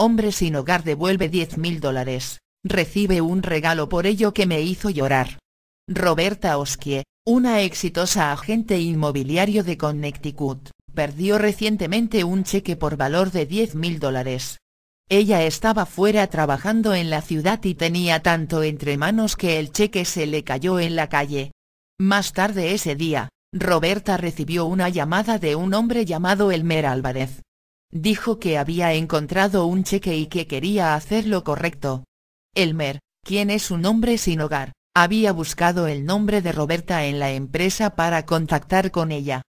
Hombre sin hogar devuelve 10 mil dólares, recibe un regalo por ello que me hizo llorar. Roberta Osquier, una exitosa agente inmobiliario de Connecticut, perdió recientemente un cheque por valor de 10 mil dólares. Ella estaba fuera trabajando en la ciudad y tenía tanto entre manos que el cheque se le cayó en la calle. Más tarde ese día, Roberta recibió una llamada de un hombre llamado Elmer Álvarez, Dijo que había encontrado un cheque y que quería hacer lo correcto. Elmer, quien es un hombre sin hogar, había buscado el nombre de Roberta en la empresa para contactar con ella.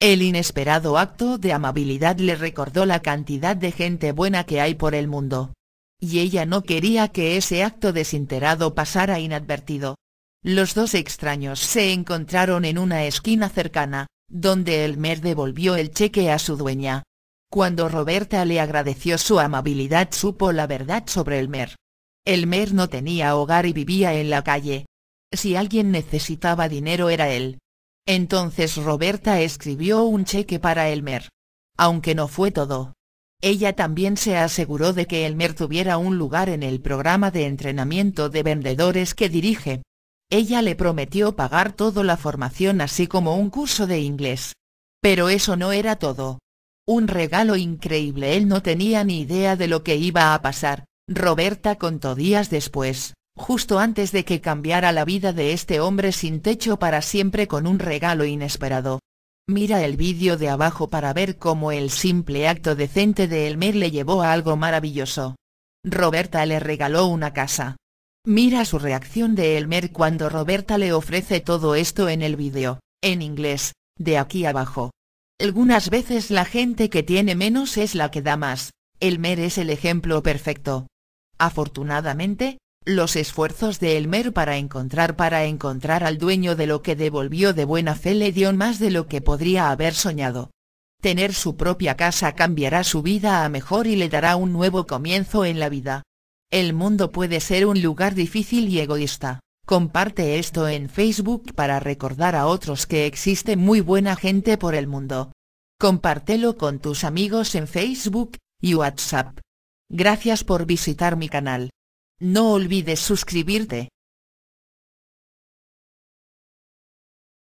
El inesperado acto de amabilidad le recordó la cantidad de gente buena que hay por el mundo. Y ella no quería que ese acto desinterado pasara inadvertido. Los dos extraños se encontraron en una esquina cercana, donde Elmer devolvió el cheque a su dueña. Cuando Roberta le agradeció su amabilidad supo la verdad sobre el Mer. El Mer no tenía hogar y vivía en la calle. Si alguien necesitaba dinero era él. Entonces Roberta escribió un cheque para el Mer. Aunque no fue todo. Ella también se aseguró de que El Mer tuviera un lugar en el programa de entrenamiento de vendedores que dirige. Ella le prometió pagar toda la formación así como un curso de inglés. Pero eso no era todo. Un regalo increíble. Él no tenía ni idea de lo que iba a pasar. Roberta contó días después, justo antes de que cambiara la vida de este hombre sin techo para siempre con un regalo inesperado. Mira el vídeo de abajo para ver cómo el simple acto decente de Elmer le llevó a algo maravilloso. Roberta le regaló una casa. Mira su reacción de Elmer cuando Roberta le ofrece todo esto en el vídeo, en inglés, de aquí abajo. Algunas veces la gente que tiene menos es la que da más, Elmer es el ejemplo perfecto. Afortunadamente, los esfuerzos de Elmer para encontrar para encontrar al dueño de lo que devolvió de buena fe le dio más de lo que podría haber soñado. Tener su propia casa cambiará su vida a mejor y le dará un nuevo comienzo en la vida. El mundo puede ser un lugar difícil y egoísta, Comparte esto en Facebook para recordar a otros que existe muy buena gente por el mundo. Compártelo con tus amigos en Facebook y WhatsApp. Gracias por visitar mi canal. No olvides suscribirte.